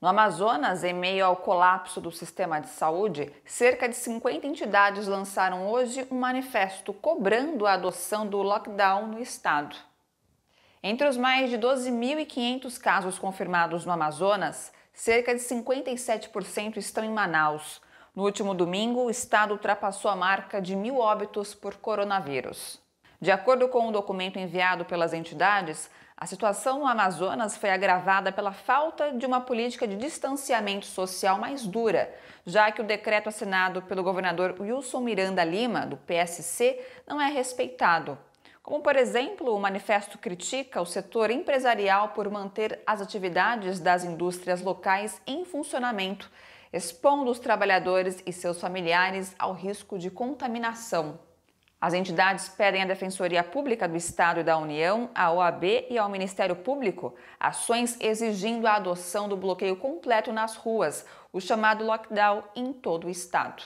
No Amazonas, em meio ao colapso do sistema de saúde, cerca de 50 entidades lançaram hoje um manifesto cobrando a adoção do lockdown no estado. Entre os mais de 12.500 casos confirmados no Amazonas, cerca de 57% estão em Manaus. No último domingo, o estado ultrapassou a marca de mil óbitos por coronavírus. De acordo com um documento enviado pelas entidades, a situação no Amazonas foi agravada pela falta de uma política de distanciamento social mais dura, já que o decreto assinado pelo governador Wilson Miranda Lima, do PSC, não é respeitado. Como, por exemplo, o manifesto critica o setor empresarial por manter as atividades das indústrias locais em funcionamento, expondo os trabalhadores e seus familiares ao risco de contaminação. As entidades pedem à Defensoria Pública do Estado e da União, à OAB e ao Ministério Público ações exigindo a adoção do bloqueio completo nas ruas, o chamado lockdown em todo o estado.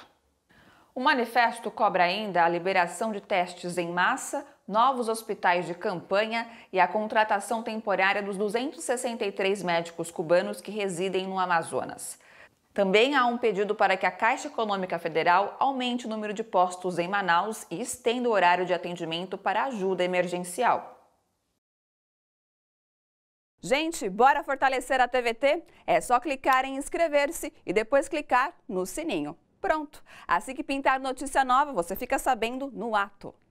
O manifesto cobra ainda a liberação de testes em massa, novos hospitais de campanha e a contratação temporária dos 263 médicos cubanos que residem no Amazonas. Também há um pedido para que a Caixa Econômica Federal aumente o número de postos em Manaus e estenda o horário de atendimento para ajuda emergencial. Gente, bora fortalecer a TVT? É só clicar em inscrever-se e depois clicar no sininho. Pronto! Assim que pintar notícia nova, você fica sabendo no ato.